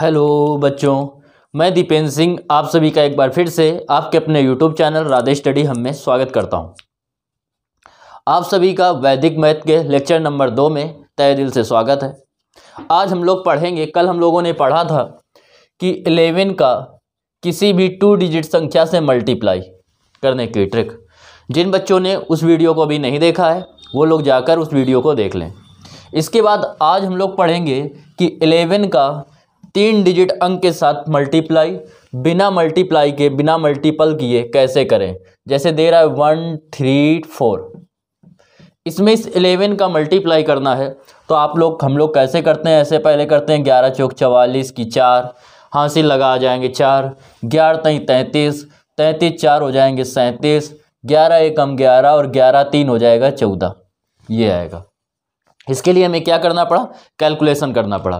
hello बच्चों मैं दीपेंद्र सिंह आप सभी का एक बार फिर से आपके अपने यूट्यूब चैनल राधे स्टडी हम में स्वागत करता हूं आप सभी का वैदिक मैथ के लेक्चर नंबर दो में तय दिल से स्वागत है आज हम लोग पढ़ेंगे कल हम लोगों ने पढ़ा था कि इलेवन का किसी भी टू डिजिट संख्या से मल्टीप्लाई करने की ट्रिक जिन बच्चों ने उस वीडियो को अभी नहीं देखा है वो लोग जाकर उस वीडियो को देख लें इसके बाद आज हम लोग पढ़ेंगे कि 11 का तीन डिजिट अंक के साथ मल्टीप्लाई बिना मल्टीप्लाई के बिना मल्टीपल किए कैसे करें जैसे दे रहा है वन थ्री फोर इसमें इस एलेवन का मल्टीप्लाई करना है तो आप लोग हम लोग कैसे करते हैं ऐसे पहले करते हैं ग्यारह चौक चवालीस की चार हाँसी लगा आ जाएंगे चार ग्यारह तई तैंतीस तैंतीस चार हो जाएंगे सैंतीस ग्यारह एकम ग्यारह और ग्यारह तीन हो जाएगा चौदह ये आएगा इसके लिए हमें क्या करना पड़ा कैलकुलेशन करना पड़ा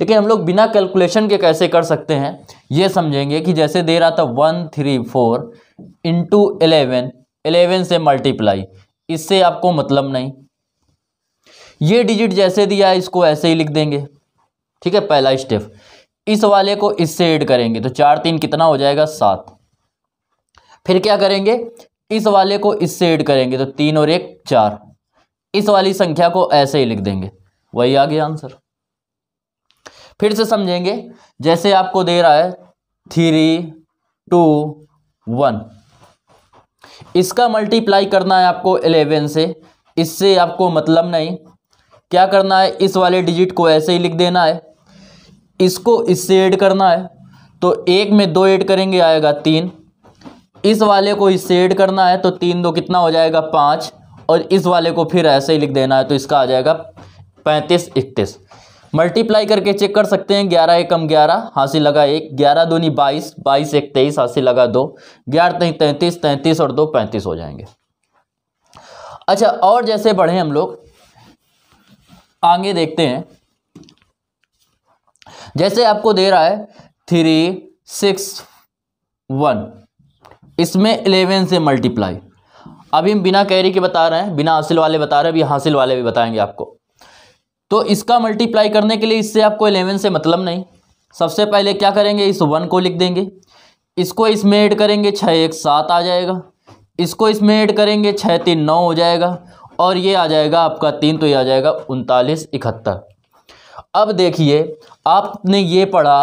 लेकिन हम लोग बिना कैलकुलेशन के कैसे कर सकते हैं ये समझेंगे कि जैसे दे रहा था one three four into eleven eleven से मल्टीप्लाई इससे आपको मतलब नहीं ये डिजिट जैसे दिया इसको ऐसे ही लिख देंगे ठीक है पहला स्टेप इस वाले को इससे एड करेंगे तो चार तीन कितना हो जाएगा सात फिर क्या करेंगे इस वाले को इससे एड करेंगे तो तीन और एक चार इस वाली संख्या को ऐसे ही लिख देंगे वही आ गया आंसर फिर से समझेंगे जैसे आपको दे रहा है थ्री टू वन इसका मल्टीप्लाई करना है आपको इलेवन से इससे आपको मतलब नहीं क्या करना है इस वाले डिजिट को ऐसे ही लिख देना है इसको इससे ऐड करना है तो एक में दो ऐड करेंगे आएगा तीन इस वाले को इससे ऐड करना है तो तीन दो कितना हो जाएगा पाँच और इस वाले को फिर ऐसे ही लिख देना है तो इसका आ जाएगा पैंतीस इकतीस मल्टीप्लाई करके चेक कर सकते हैं ग्यारह एकम ग्यारह हाँसी लगा एक ग्यारह दूनी बाईस बाईस एक तेईस हाँसी लगा दो ग्यारह तीन तैंतीस तैंतीस और दो पैंतीस हो जाएंगे अच्छा और जैसे बढ़े हम लोग आगे देखते हैं जैसे आपको दे रहा है थ्री सिक्स वन इसमें इलेवन से मल्टीप्लाई अभी हम बिना कैरी के बता रहे हैं बिना हासिल वाले बता रहे हैं अभी हासिल वाले भी बताएंगे आपको तो इसका मल्टीप्लाई करने के लिए इससे आपको एलेवन से मतलब नहीं सबसे पहले क्या करेंगे इस वन को लिख देंगे इसको इसमें ऐड करेंगे छः एक सात आ जाएगा इसको इसमें ऐड करेंगे छः तीन नौ हो जाएगा और ये आ जाएगा आपका तीन तो ये आ जाएगा उनतालीस इकहत्तर अब देखिए आपने ये पढ़ा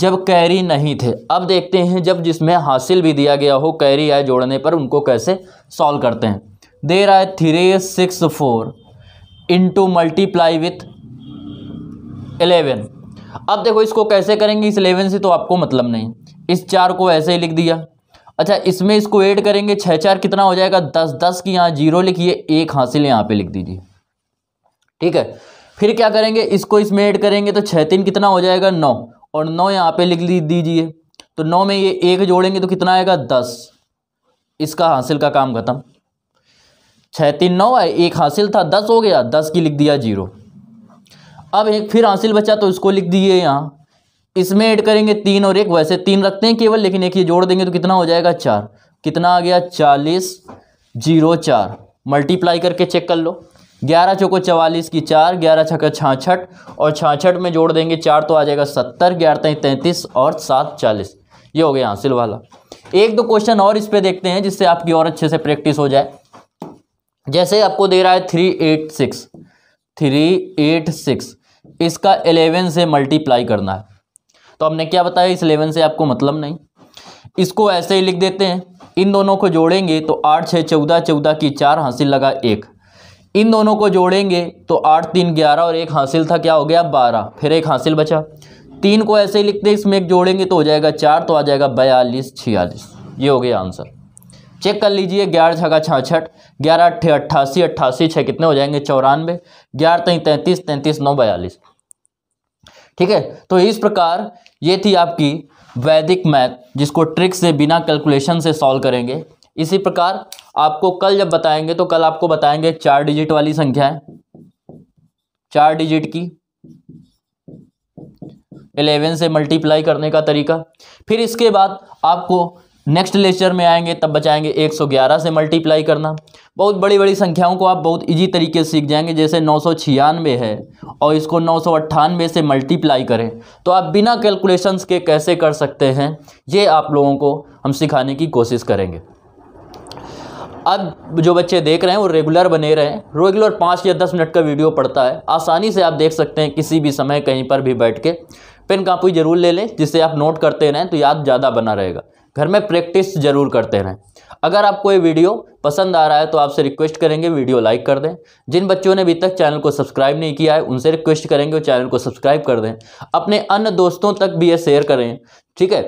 जब कैरी नहीं थे अब देखते हैं जब जिसमें हासिल भी दिया गया हो कैरी आए जोड़ने पर उनको कैसे सॉल्व करते हैं देर आए three six four into multiply with eleven अब देखो इसको कैसे करेंगे इस एलेवन से तो आपको मतलब नहीं इस चार को ऐसे ही लिख दिया अच्छा इसमें इसको ऐड करेंगे छः चार कितना हो जाएगा दस दस की यहाँ जीरो लिखिए एक हासिल यहाँ पे लिख दीजिए ठीक है फिर क्या करेंगे इसको इसमें ऐड करेंगे तो छः तीन कितना हो जाएगा नौ और नौ यहाँ पे लिख दीजिए तो नौ में ये एक जोड़ेंगे तो कितना आएगा दस इसका हासिल का काम खत्म छः तीन नौ आए एक हासिल था दस हो गया दस की लिख दिया जीरो अब एक फिर हासिल बचा तो इसको लिख दिए यहाँ इसमें ऐड करेंगे तीन और एक वैसे तीन रखते हैं केवल लेकिन एक ये जोड़ देंगे तो कितना हो जाएगा चार कितना आ गया चालीस जीरो चार मल्टीप्लाई करके चेक कर लो ग्यारह चौको चवालीस की चार ग्यारह छक्का छाछठ और छाछठ में जोड़ देंगे चार तो आ जाएगा सत्तर ग्यारह तय तैंतीस और सात चालीस ये हो गया हासिल वाला एक दो क्वेश्चन और इस पर देखते हैं जिससे आपकी और अच्छे से प्रैक्टिस हो जाए जैसे आपको दे रहा है three eight six three eight six इसका एलेवन से मल्टीप्लाई करना है तो हमने क्या बताया इस एलेवन से आपको मतलब नहीं इसको ऐसे ही लिख देते हैं इन दोनों को जोड़ेंगे तो आठ छः चौदह चौदह की चार हासिल लगा एक इन दोनों को जोड़ेंगे तो आठ तीन ग्यारह और एक हासिल था क्या हो गया बारह फिर एक हासिल बचा तीन को ऐसे ही लिखते इसमें एक जोड़ेंगे तो हो जाएगा चार तो आ जाएगा बयालीस छियालीस ये हो गया आंसर चेक कर लीजिए ग्यारह छः का छाछठ ग्यारह अट्ठे अट्ठासी अट्ठासी छः कितने हो जाएंगे चौरानवे ग्यारह तीन तैंतीस तैंतीस नौ बयालीस ठीक है तो इस प्रकार ये थी आपकी वैदिक मैथ जिसको ट्रिक से बिना कैलकुलेशन से सॉल्व करेंगे इसी प्रकार आपको कल जब बताएंगे तो कल आपको बताएंगे चार डिजिट वाली संख्याएं चार डिजिट की इलेवन से मल्टीप्लाई करने का तरीका फिर इसके बाद आपको नेक्स्ट लेक्चर में आएंगे तब बचाएंगे 111 से मल्टीप्लाई करना बहुत बड़ी बड़ी संख्याओं को आप बहुत इजी तरीके से सीख जाएंगे जैसे नौ है और इसको नौ से मल्टीप्लाई करें तो आप बिना कैलकुलेशंस के कैसे कर सकते हैं ये आप लोगों को हम सिखाने की कोशिश करेंगे अब जो बच्चे देख रहे हैं वो रेगुलर बने रहें रेगुलर पाँच या दस मिनट का वीडियो पड़ता है आसानी से आप देख सकते हैं किसी भी समय कहीं पर भी बैठ के पेन कापी जरूर ले लें जिससे आप नोट करते रहें तो याद ज़्यादा बना रहेगा घर में प्रैक्टिस जरूर करते रहें अगर आपको ये वीडियो पसंद आ रहा है तो आपसे रिक्वेस्ट करेंगे वीडियो लाइक कर दें जिन बच्चों ने अभी तक चैनल को सब्सक्राइब नहीं किया है उनसे रिक्वेस्ट करेंगे वो चैनल को सब्सक्राइब कर दें अपने अन्य दोस्तों तक भी ये शेयर करें ठीक है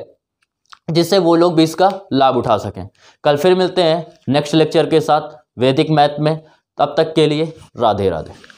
जिससे वो लोग भी इसका लाभ उठा सकें कल फिर मिलते हैं नेक्स्ट लेक्चर के साथ वैदिक मैथ में तब तक के लिए राधे राधे